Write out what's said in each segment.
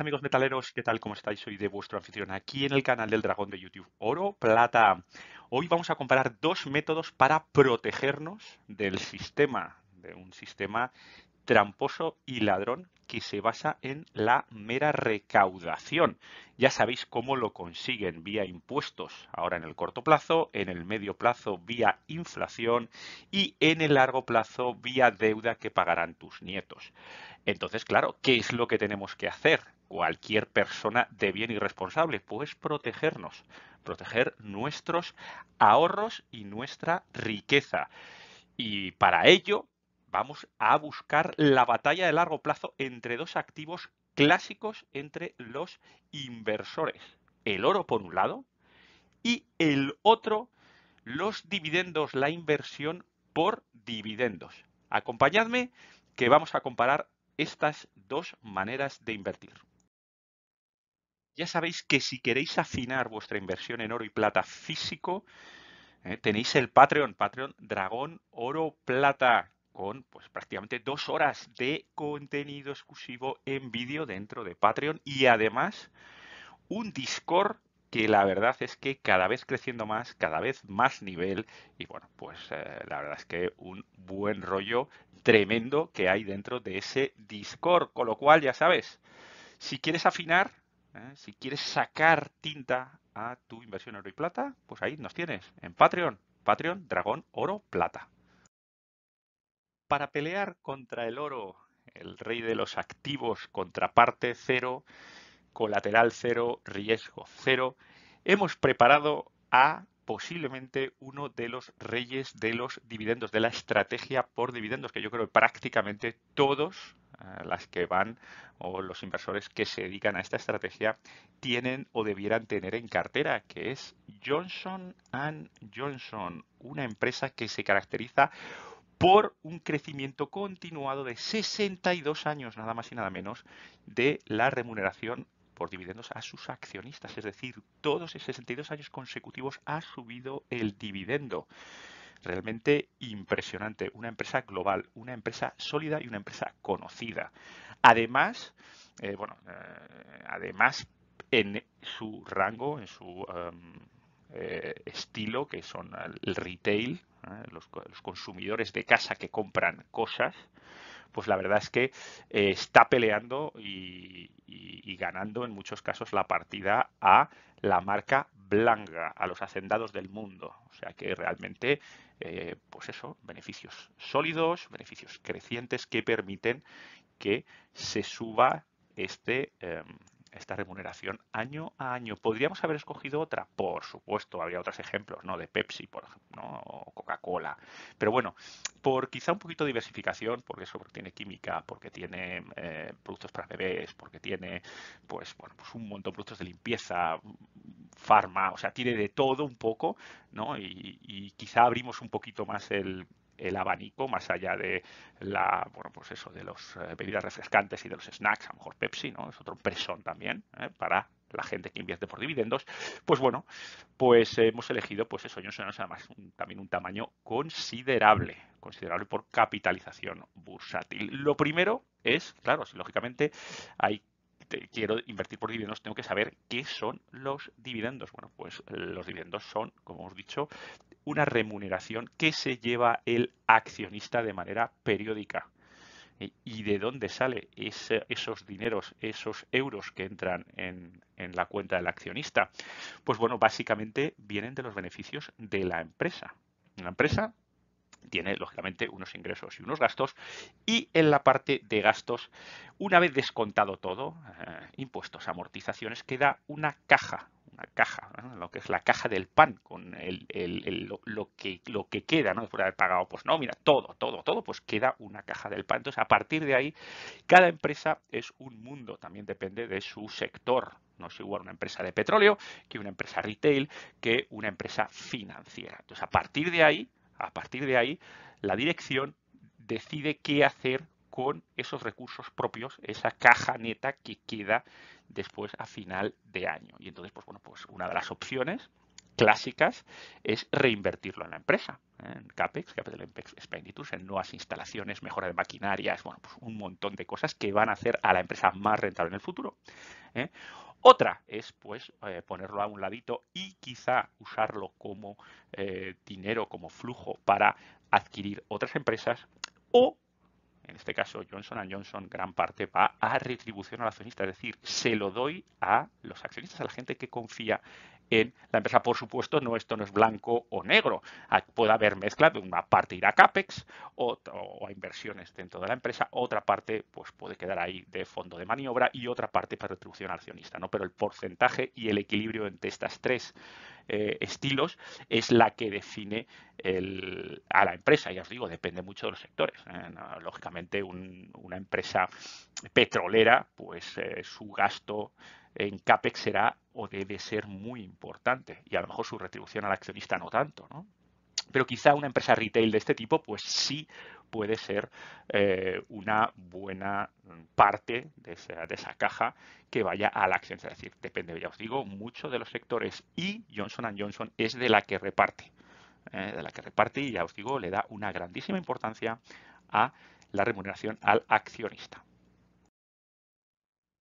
amigos metaleros, ¿qué tal? ¿Cómo estáis? Soy de vuestro anfitrión aquí en el canal del dragón de YouTube Oro Plata. Hoy vamos a comparar dos métodos para protegernos del sistema, de un sistema tramposo y ladrón que se basa en la mera recaudación. Ya sabéis cómo lo consiguen vía impuestos, ahora en el corto plazo, en el medio plazo vía inflación y en el largo plazo vía deuda que pagarán tus nietos. Entonces, claro, ¿qué es lo que tenemos que hacer? Cualquier persona de bien y responsable, pues protegernos, proteger nuestros ahorros y nuestra riqueza. Y para ello vamos a buscar la batalla de largo plazo entre dos activos clásicos entre los inversores. El oro por un lado y el otro los dividendos, la inversión por dividendos. Acompañadme que vamos a comparar estas dos maneras de invertir. Ya sabéis que si queréis afinar vuestra inversión en oro y plata físico, eh, tenéis el Patreon, Patreon Dragón Oro Plata, con pues, prácticamente dos horas de contenido exclusivo en vídeo dentro de Patreon y además un Discord que la verdad es que cada vez creciendo más, cada vez más nivel y bueno, pues eh, la verdad es que un buen rollo tremendo que hay dentro de ese Discord, con lo cual ya sabes, si quieres afinar, ¿eh? si quieres sacar tinta a tu inversión oro y plata, pues ahí nos tienes en Patreon, Patreon Dragón Oro Plata. Para pelear contra el oro, el rey de los activos contraparte cero, colateral cero, riesgo cero, hemos preparado a posiblemente uno de los reyes de los dividendos, de la estrategia por dividendos, que yo creo que prácticamente todos eh, las que van o los inversores que se dedican a esta estrategia tienen o debieran tener en cartera, que es Johnson Johnson, una empresa que se caracteriza por un crecimiento continuado de 62 años, nada más y nada menos, de la remuneración por dividendos a sus accionistas. Es decir, todos esos 62 años consecutivos ha subido el dividendo. Realmente impresionante. Una empresa global, una empresa sólida y una empresa conocida. Además, eh, bueno, eh, además en su rango, en su em, eh, estilo, que son el retail, los consumidores de casa que compran cosas, pues la verdad es que eh, está peleando y, ganando en muchos casos la partida a la marca blanca, a los hacendados del mundo. O sea que realmente, eh, pues eso, beneficios sólidos, beneficios crecientes que permiten que se suba este, em, esta remuneración año a año. ¿Podríamos haber escogido otra? Por supuesto, habría otros ejemplos, ¿no? De Pepsi, por ejemplo, ¿no? Coca-Cola. Pero bueno, por quizá un poquito de diversificación, porque eso tiene química, porque tiene eh, productos para bebés, porque tiene, pues, bueno, pues un montón de productos de limpieza, farma, o sea, tiene de todo un poco, ¿no? y quizá abrimos un poquito más el, el abanico más allá de la, bueno, pues eso, de los eh, bebidas refrescantes y de los snacks, a lo mejor Pepsi, ¿no? Es otro presón también ¿eh? para la gente que invierte por dividendos, pues bueno, pues hemos elegido, pues eso, no Johnson además más también un tamaño considerable, considerable por capitalización bursátil. Lo primero es, claro, si lógicamente hay quiero invertir por dividendos, tengo que saber qué son los dividendos. Bueno, pues los dividendos son, como hemos dicho, una remuneración que se lleva el accionista de manera periódica. ¿Y de dónde sale esos dineros, esos euros que entran en, la cuenta del accionista? Pues bueno, básicamente vienen de los beneficios de la empresa. La empresa tiene lógicamente unos ingresos y unos gastos y en la parte de gastos una vez descontado todo eh, impuestos amortizaciones queda una caja caja, lo que es la caja del pan, con el, lo, que, lo que queda, ¿no? después de haber pagado, pues no, mira, todo, todo, todo, pues queda una caja del pan. Entonces, a partir de ahí, cada empresa es un mundo, también depende de su sector. No es igual una empresa de petróleo que una empresa retail, que una empresa financiera. Entonces, a partir de ahí, a partir de ahí, la dirección decide qué hacer con esos recursos propios, esa caja neta que queda después a final de año. Y entonces, pues bueno, pues una de las opciones clásicas es reinvertirlo en la empresa, ¿eh? en CAPEX, Capital Expenditures, en nuevas instalaciones, mejora de maquinarias, bueno, pues un montón de cosas que van a hacer a la empresa más rentable en el futuro. ¿eh? Otra es pues eh, ponerlo a un ladito y quizá usarlo como dinero, como flujo para adquirir otras empresas o en este caso Johnson Johnson, gran parte va a retribución al accionista, es decir, se lo doy a los accionistas, a la gente que confía en la empresa. Por supuesto, no esto no es blanco o negro. Ah, puede haber mezcla de una parte ir a CAPEX o, a inversiones dentro de la empresa, otra parte pues puede quedar ahí de fondo de maniobra y otra parte para retribución al accionista. ¿no? Pero el porcentaje y el equilibrio entre estas tres eh, estilos es la que define a la empresa. Ya os digo, depende mucho de los sectores. ¿eh? lógicamente, una empresa petrolera, pues eh, su gasto en CAPEX será o debe ser muy importante y a lo mejor su retribución al accionista no tanto, Pero quizá una empresa retail de este tipo, pues sí puede ser eh, una buena parte de esa, caja que vaya a la acción. Es decir, depende, ya os digo, mucho de los sectores y Johnson Johnson es de la que reparte. Eh, de la que reparte y ya os digo, le da una grandísima importancia a la remuneración al accionista.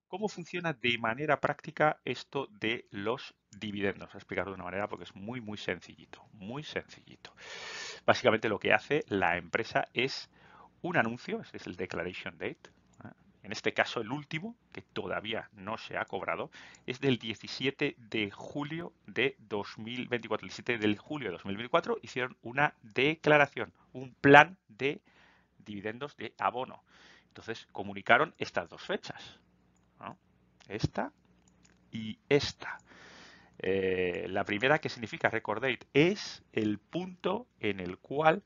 ¿Cómo funciona de manera práctica esto de los dividendos? Voy a explicarlo de una manera porque es muy, muy sencillito, muy sencillito. Básicamente lo que hace la empresa es un anuncio, ese es el declaration date, ¿eh? en este caso el último, que todavía no se ha cobrado, es del 17 de julio de 2024. El 17 de julio de 2024 hicieron una declaración, un plan de dividendos de abono. Entonces comunicaron estas dos fechas, esta y esta. Eh, la primera que significa record es el punto en el cual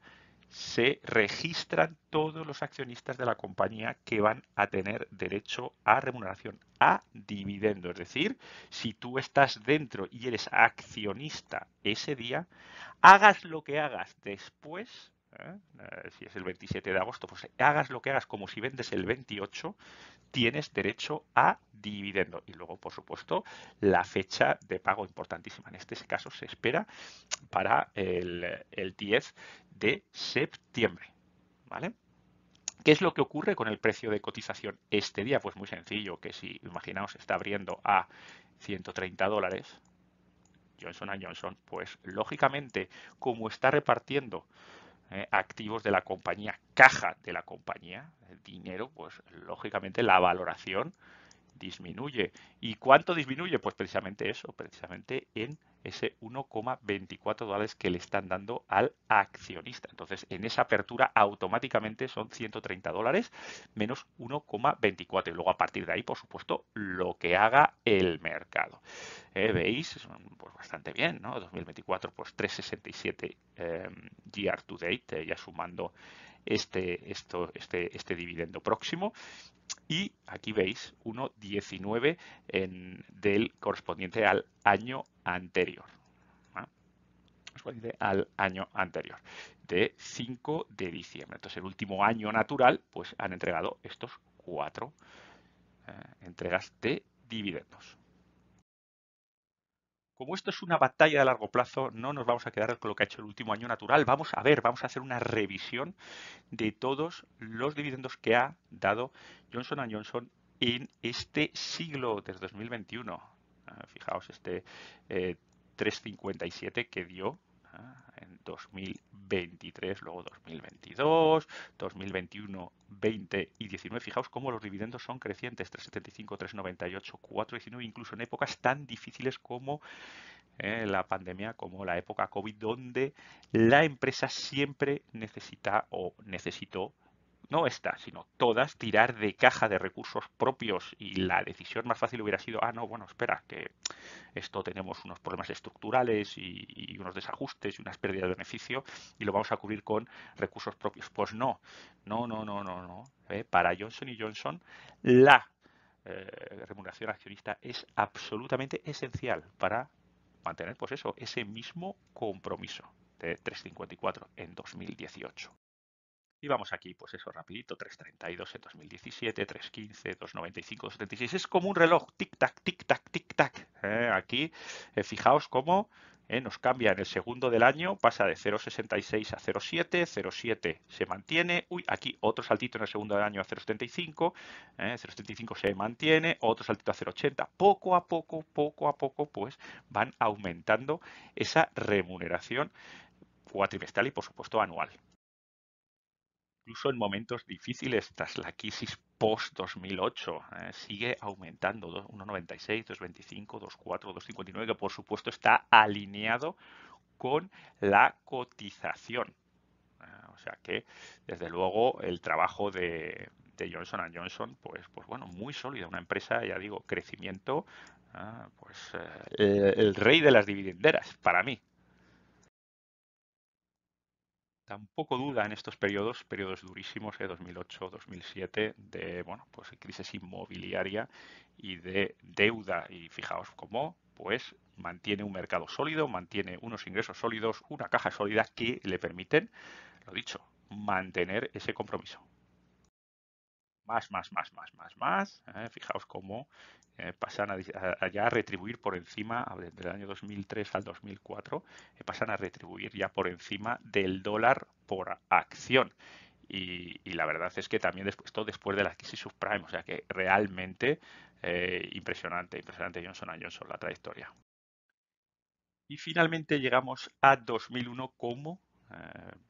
se registran todos los accionistas de la compañía que van a tener derecho a remuneración, a dividendo. Es decir, si tú estás dentro y eres accionista ese día, hagas lo que hagas después, ¿eh? Eh, si es el 27 de agosto, pues hagas lo que hagas, como si vendes el 28, tienes derecho a dividendo. Y luego, por supuesto, la fecha de pago importantísima. En este caso se espera para el, 10 de septiembre. ¿Vale? ¿Qué es lo que ocurre con el precio de cotización este día? Pues muy sencillo, que si imaginaos está abriendo a 130 dólares, Johnson Johnson, pues lógicamente como está repartiendo eh, activos de la compañía, caja de la compañía, dinero, pues lógicamente la valoración disminuye. ¿Y cuánto disminuye? Pues precisamente eso, precisamente en ese 1,24 dólares que le están dando al accionista. Entonces, en esa apertura automáticamente son 130 dólares menos 1,24. Y luego a partir de ahí, por supuesto, lo que haga el mercado. Eh, veis, pues bastante bien, ¿no? 2024, pues 3,67 eh, em, year to date, eh, ya sumando este, este, este, dividendo próximo. Y aquí veis 1,19 del correspondiente al año anterior. ¿ah? al año anterior, de 5 de diciembre. Entonces, el último año natural, pues han entregado estos cuatro eh, entregas de dividendos. Como esto es una batalla de largo plazo, no nos vamos a quedar con lo que ha hecho el último año natural. Vamos a ver, vamos a hacer una revisión de todos los dividendos que ha dado Johnson Johnson en este siglo, desde 2021. Ah, fijaos, este 3,57 eh, que dio ah, en 2023, luego 2022, 2021 20 y 19. Fijaos cómo los dividendos son crecientes, 3,75, 3,98, 4,19, incluso en épocas tan difíciles como eh, la pandemia, como la época COVID, donde la empresa siempre necesita o necesitó no está sino todas, tirar de caja de recursos propios y la decisión más fácil hubiera sido, ah, no, bueno, espera, que esto tenemos unos problemas estructurales y, unos desajustes y unas pérdidas de beneficio y lo vamos a cubrir con recursos propios. Pues no, no, no, no, no, no. ¿eh? Para Johnson y Johnson, la eh, remuneración accionista es absolutamente esencial para mantener pues eso, ese mismo compromiso de 354 en 2018. Y vamos aquí, pues eso rapidito, 3.32 en 2017, 3.15, 2.95, 2.76, Es como un reloj, tic-tac, tic-tac, tic-tac. ¿eh? aquí, eh, fijaos cómo ¿eh? nos cambia en el segundo del año, pasa de 0,66 a 0,7, 0,7 se mantiene, uy, aquí otro saltito en el segundo del año a 0,75, eh, 0,75 se mantiene, otro saltito a 0,80, poco a poco, poco a poco, pues van aumentando esa remuneración cuatrimestral y por supuesto anual incluso en momentos difíciles tras la crisis post-2008, eh, sigue aumentando, 1,96, 2,25, 2,4, 2,59, que por supuesto está alineado con la cotización. Eh, o sea que, desde luego, el trabajo de, de Johnson Johnson, pues, pues bueno, muy sólida, una empresa, ya digo, crecimiento, ah, pues eh, el rey de las dividenderas, para mí, tampoco duda en estos periodos, periodos durísimos 2008-2007, eh, de bueno, pues crisis inmobiliaria y de deuda. Y fijaos cómo pues mantiene un mercado sólido, mantiene unos ingresos sólidos, una caja sólida que le permiten, lo dicho, mantener ese compromiso más, más, más, más, más, más. ¿eh? Fijaos cómo eh, pasan a, ya a retribuir por encima, desde el año 2003 al 2004, eh, pasan a retribuir ya por encima del dólar por acción. Y, la verdad es que también después, todo después de la crisis subprime, o sea que realmente impresionante, impresionante Johnson Johnson la trayectoria. Y finalmente llegamos a 2001 como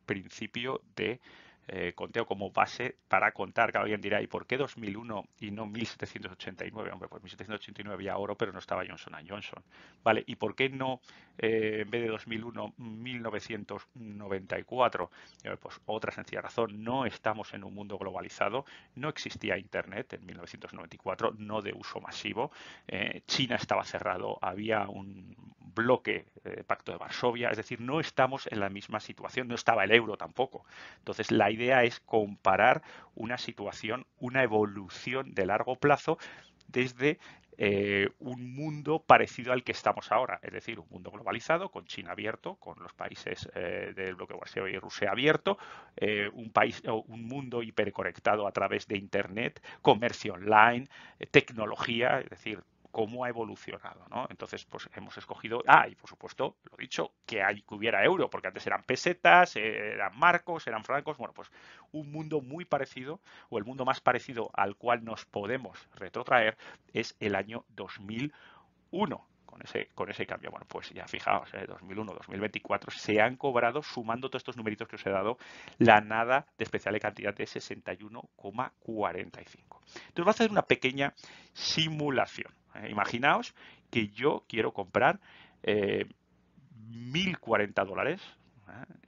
principio de eh, conteo como base para contar. Cada alguien dirá, ¿y por qué 2001 y no 1789? Hombre, pues 1789 había oro, pero no estaba Johnson Johnson. ¿Vale? ¿Y por qué no, eh, en vez de 2001, 1994? Pues otra sencilla razón, no estamos en un mundo globalizado, no existía Internet en 1994, no de uso masivo, eh, China estaba cerrado, había un bloque eh, Pacto de Varsovia, es decir, no estamos en la misma situación, no estaba el euro tampoco. Entonces, la idea es comparar una situación, una evolución de largo plazo desde eh, un mundo parecido al que estamos ahora, es decir, un mundo globalizado, con China abierto, con los países eh, del bloque Varsovia y Rusia abierto, un, país, un mundo hiperconectado a través de Internet, comercio online, tecnología, es decir, cómo ha evolucionado, ¿no? Entonces, pues hemos escogido, ah, y por supuesto, lo dicho, que, hay, que hubiera euro, porque antes eran pesetas, eran marcos, eran francos, bueno, pues un mundo muy parecido, o el mundo más parecido al cual nos podemos retrotraer es el año 2001 con ese, cambio. Bueno, pues ya fijaos, 2001, eh, 2024, se han cobrado, sumando todos estos numeritos que os he dado, la nada de especial de cantidad de 61,45. Entonces, voy a hacer una pequeña simulación. Eh, imaginaos que yo quiero comprar 1.040 eh, dólares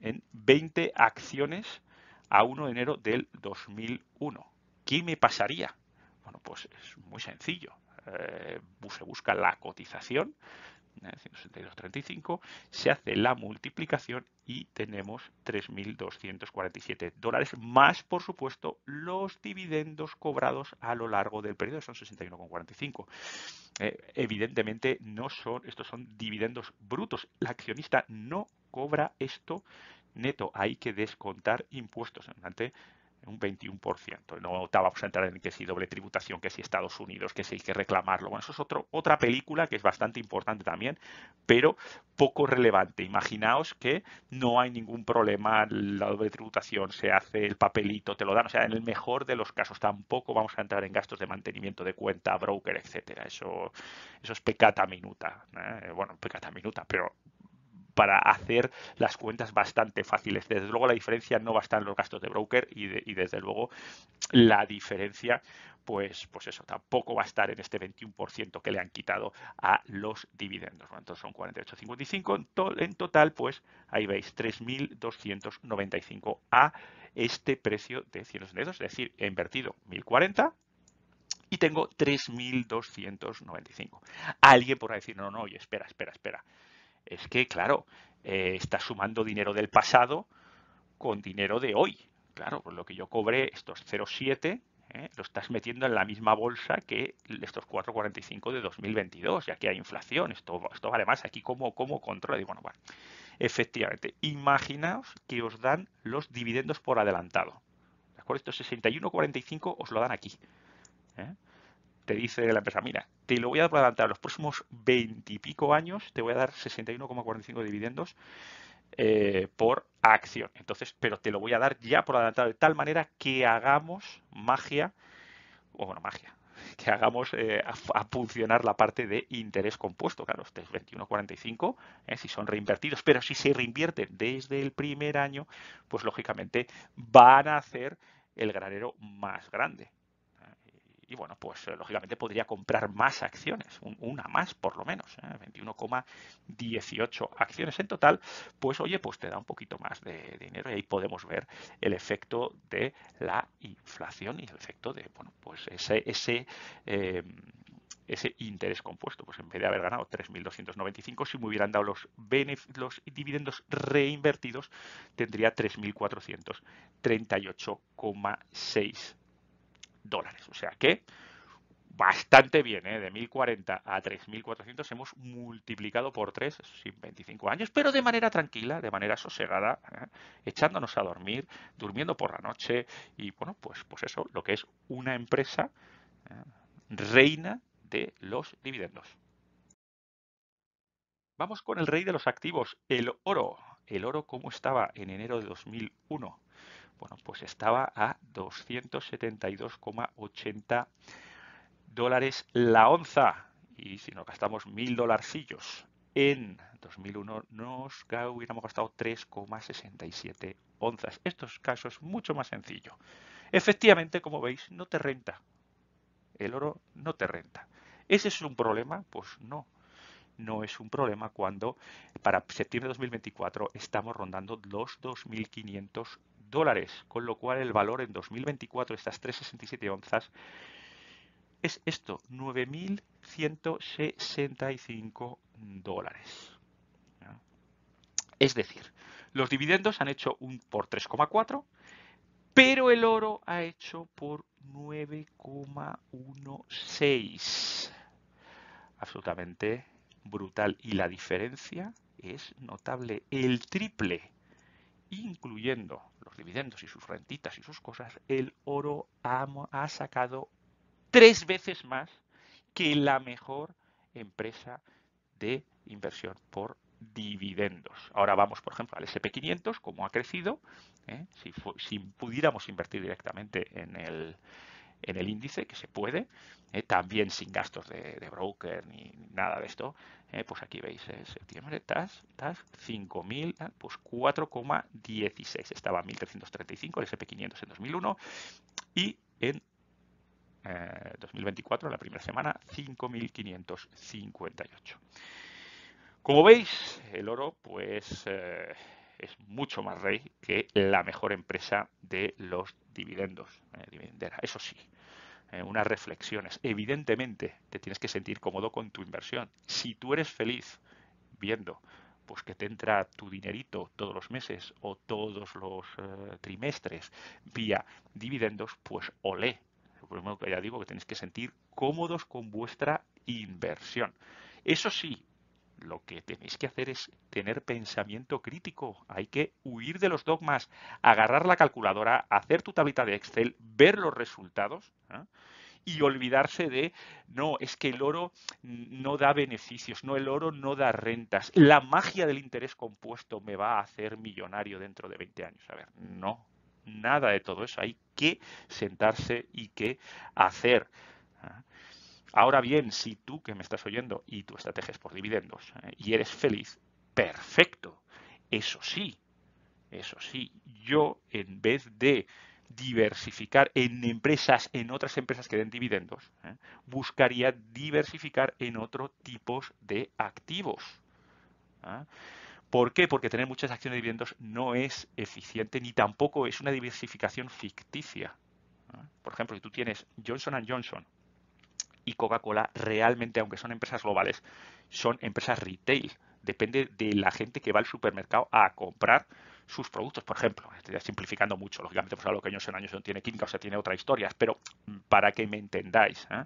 en 20 acciones a 1 de enero del 2001. ¿Qué me pasaría? Bueno, pues es muy sencillo. Eh, se busca la cotización, 162.35 eh, se hace la multiplicación y tenemos 3.247 dólares, más por supuesto los dividendos cobrados a lo largo del periodo, son 61,45. Eh, evidentemente no son, estos son dividendos brutos, el accionista no cobra esto neto, hay que descontar impuestos. Ante un 21%. No vamos a entrar en que si doble tributación, que si Estados Unidos, que si hay que reclamarlo. Bueno, eso es otro, otra película que es bastante importante también, pero poco relevante. Imaginaos que no hay ningún problema, la doble tributación se hace, el papelito te lo dan, o sea, en el mejor de los casos tampoco vamos a entrar en gastos de mantenimiento de cuenta, broker, etcétera. Eso, es pecata minuta. ¿eh? Bueno, pecata minuta, pero para hacer las cuentas bastante fáciles. Desde luego la diferencia no va a estar en los gastos de broker y, desde luego la diferencia pues, pues eso, tampoco va a estar en este 21% que le han quitado a los dividendos. entonces son 48,55. En, total, pues ahí veis, 3.295 a este precio de 162, es decir, he invertido 1.040 y tengo 3.295. Alguien podrá decir, no, no, oye, espera, espera, espera es que, claro, estás eh, está sumando dinero del pasado con dinero de hoy. Claro, por lo que yo cobré estos 0,7 ¿eh? lo estás metiendo en la misma bolsa que estos 4,45 de 2022, ya que hay inflación, esto, esto vale más, aquí cómo, cómo controla, digo, bueno, efectivamente, imaginaos que os dan los dividendos por adelantado, ¿de acuerdo? Estos 61,45 os lo dan aquí, ¿eh? te dice la empresa, mira, te lo voy a dar por adelantar, los próximos veintipico años te voy a dar 61,45 dividendos eh, por acción. Entonces, pero te lo voy a dar ya por adelantado, de tal manera que hagamos magia, o bueno, magia, que hagamos eh, a, funcionar la parte de interés compuesto. Claro, este es 21,45, ¿eh? si son reinvertidos, pero si se reinvierten desde el primer año, pues lógicamente van a hacer el granero más grande y bueno, pues eh, lógicamente podría comprar más acciones, una más por lo menos, 21,18 ¿eh? acciones en total, pues oye, pues te da un poquito más de, dinero y ahí podemos ver el efecto de la inflación y el efecto de, bueno, pues ese, ese eh, interés compuesto. Pues en vez de haber ganado 3.295, si me hubieran dado los, los dividendos reinvertidos, tendría 3.438,6 dólares. O sea que bastante bien, ¿eh? de 1040 a 3400 hemos multiplicado por 3, sin 25 años, pero de manera tranquila, de manera sosegada, ¿eh? echándonos a dormir, durmiendo por la noche y bueno, pues, pues eso, lo que es una empresa ¿eh? reina de los dividendos. Vamos con el rey de los activos, el oro. El oro, ¿cómo estaba en enero de 2001? Bueno, pues estaba a 272,80 dólares la onza. Y si nos gastamos mil dolarcillos en 2001, nos hubiéramos gastado 3,67 onzas. Estos casos mucho más sencillo. Efectivamente, como veis, no te renta. El oro no te renta. ¿Ese es un problema? Pues no no es un problema cuando para septiembre de 2024 estamos rondando los 2.500 dólares, con lo cual el valor en 2024 estas 3,67 onzas es esto, 9.165 dólares. Es decir, los dividendos han hecho un por 3,4, pero el oro ha hecho por 9,16. Absolutamente brutal. Y la diferencia es notable, el triple incluyendo los dividendos y sus rentitas y sus cosas, el oro ha, ha sacado tres veces más que la mejor empresa de inversión por dividendos. Ahora vamos, por ejemplo, al SP500, cómo ha crecido. ¿eh? si pudiéramos invertir directamente en el, en el índice, que se puede, eh, también sin gastos de, broker ni nada de esto. Eh, pues aquí veis, en eh, septiembre, TAS, TAS, 5.000, ah, pues 4,16. Estaba 1.335, el SP500 en 2001 y en 2024, la primera semana, 5.558. Como veis, el oro, pues es mucho más rey que la mejor empresa de los dividendos, eh, Eso sí, eh, unas reflexiones. Evidentemente, te tienes que sentir cómodo con tu inversión. Si tú eres feliz viendo pues que te entra tu dinerito todos los meses o todos los eh, trimestres vía dividendos, pues olé. Lo que ya digo que tenéis que sentir cómodos con vuestra inversión. Eso sí, lo que tenéis que hacer es tener pensamiento crítico. Hay que huir de los dogmas, agarrar la calculadora, hacer tu tablita de Excel, ver los resultados ¿eh? y olvidarse de, no, es que el oro no da beneficios, no, el oro no da rentas. La magia del interés compuesto me va a hacer millonario dentro de 20 años. A ver, no, nada de todo eso. Hay que sentarse y que hacer. ¿eh? Ahora bien, si tú que me estás oyendo y tu estrategia es por dividendos eh, y eres feliz, perfecto. Eso sí, eso sí, yo en vez de diversificar en empresas, en otras empresas que den dividendos, eh, buscaría diversificar en otro tipo de activos. ¿ah? ¿Por qué? Porque tener muchas acciones de dividendos no es eficiente ni tampoco es una diversificación ficticia. ¿ah? Por ejemplo, si tú tienes Johnson Johnson y Coca-Cola realmente, aunque son empresas globales, son empresas retail. Depende de la gente que va al supermercado a comprar sus productos, por ejemplo. Estoy simplificando mucho, lógicamente, pues a lo que años en años no tiene química, o sea, tiene otra historia, pero para que me entendáis, ¿eh?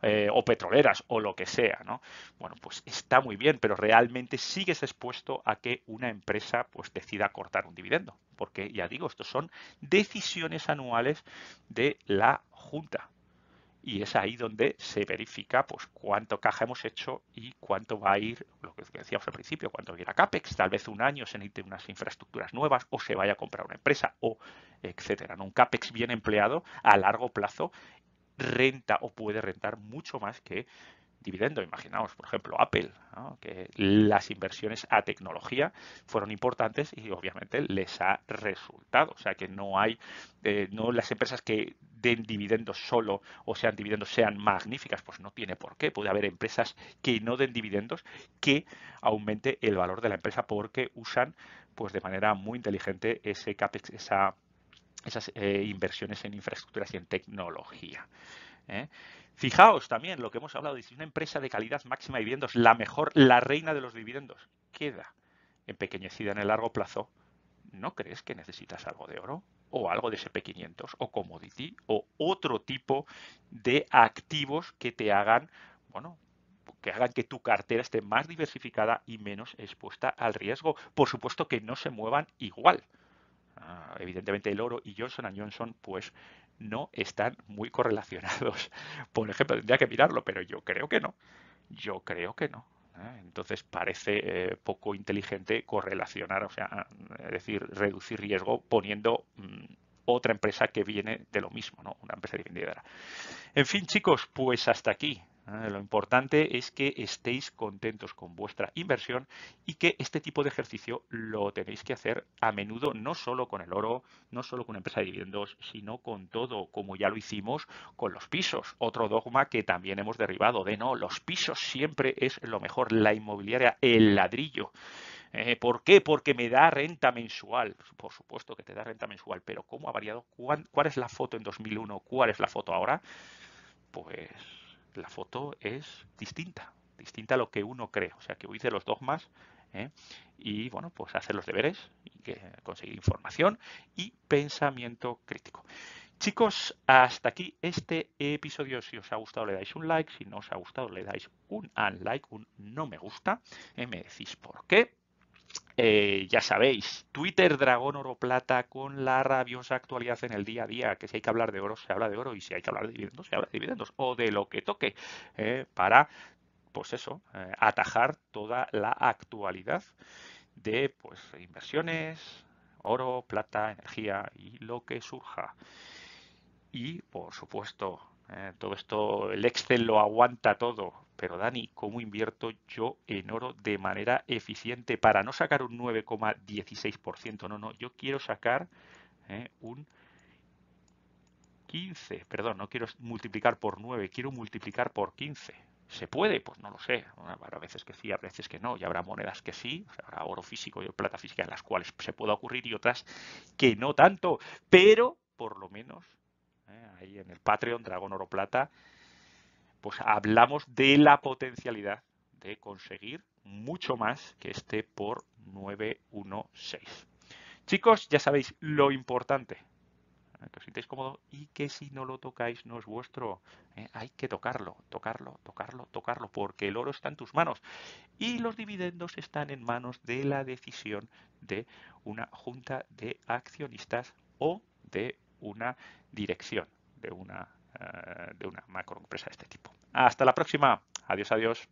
Eh, o petroleras, o lo que sea, ¿no? Bueno, pues está muy bien, pero realmente sigues expuesto a que una empresa pues decida cortar un dividendo, porque ya digo, estos son decisiones anuales de la Junta, y es ahí donde se verifica pues cuánto caja hemos hecho y cuánto va a ir, lo que decíamos al principio, cuánto va a ir a CAPEX, tal vez un año se necesiten unas infraestructuras nuevas o se vaya a comprar una empresa o etcétera. Un CAPEX bien empleado a largo plazo renta o puede rentar mucho más que Imaginaos, por ejemplo, Apple, que las inversiones a tecnología fueron importantes y obviamente les ha resultado. O sea que no hay, eh, no las empresas que den dividendos solo o sean dividendos sean magníficas, pues no tiene por qué. Puede haber empresas que no den dividendos que aumente el valor de la empresa porque usan pues de manera muy inteligente ese CAPEX, esas eh, inversiones en infraestructuras y en tecnología. ¿eh? Fijaos también lo que hemos hablado, si una empresa de calidad máxima de dividendos, la mejor, la reina de los dividendos, queda empequeñecida en el largo plazo. ¿No crees que necesitas algo de oro? o algo de SP500 o commodity o otro tipo de activos que te hagan, bueno, que hagan que tu cartera esté más diversificada y menos expuesta al riesgo. Por supuesto que no se muevan igual. Ah, evidentemente el oro y Johnson Johnson pues no están muy correlacionados. Por ejemplo, tendría que mirarlo, pero yo creo que no. Yo creo que no. Ah, entonces parece eh, poco inteligente correlacionar, o sea, es decir, reducir riesgo poniendo mm, otra empresa que viene de lo mismo, ¿no? Una empresa dividida. En fin, chicos, pues hasta aquí lo importante es que estéis contentos con vuestra inversión y que este tipo de ejercicio lo tenéis que hacer a menudo, no solo con el oro, no solo con una empresa de dividendos, sino con todo, como ya lo hicimos con los pisos. Otro dogma que también hemos derribado de no, los pisos siempre es lo mejor, la inmobiliaria, el ladrillo. Eh, ¿Por qué? Porque me da renta mensual. Por supuesto que te da renta mensual, pero ¿cómo ha variado? ¿Cuál es la foto en 2001? ¿Cuál es la foto ahora? Pues la foto es distinta, distinta a lo que uno cree. O sea, que hice los dogmas ¿eh? y, bueno, pues hacer los deberes, y que, conseguir información y pensamiento crítico. Chicos, hasta aquí este episodio. Si os ha gustado le dais un like, si no os ha gustado le dais un unlike, un no me gusta, ¿eh? me decís por qué. Eh, ya sabéis, Twitter Dragón Oro Plata con la rabiosa actualidad en el día a día, que si hay que hablar de oro, se habla de oro, y si hay que hablar de dividendos, se habla de dividendos, o de lo que toque, eh, para, pues eso, eh, atajar toda la actualidad de pues inversiones, oro, plata, energía y lo que surja. Y por supuesto, eh, todo esto, el Excel lo aguanta todo. Pero Dani, ¿cómo invierto yo en oro de manera eficiente para no sacar un 9,16%? No, no, yo quiero sacar eh, un 15. Perdón, no quiero multiplicar por 9, quiero multiplicar por 15. ¿Se puede? Pues no lo sé. Habrá veces que sí, a veces que no. Y habrá monedas que sí, habrá oro físico y plata física en las cuales se pueda ocurrir y otras que no tanto. Pero por lo menos ¿eh? ahí en el Patreon, Dragón Oro Plata, pues hablamos de la potencialidad de conseguir mucho más que este por 916. Chicos, ya sabéis lo importante. ¿eh? Que os sintáis cómodo y que si no lo tocáis no es vuestro. ¿eh? Hay que tocarlo, tocarlo, tocarlo, tocarlo, porque el oro está en tus manos y los dividendos están en manos de la decisión de una junta de accionistas o de una dirección de una, eh, de una macroempresa de este tipo. Hasta la próxima. Adiós, adiós.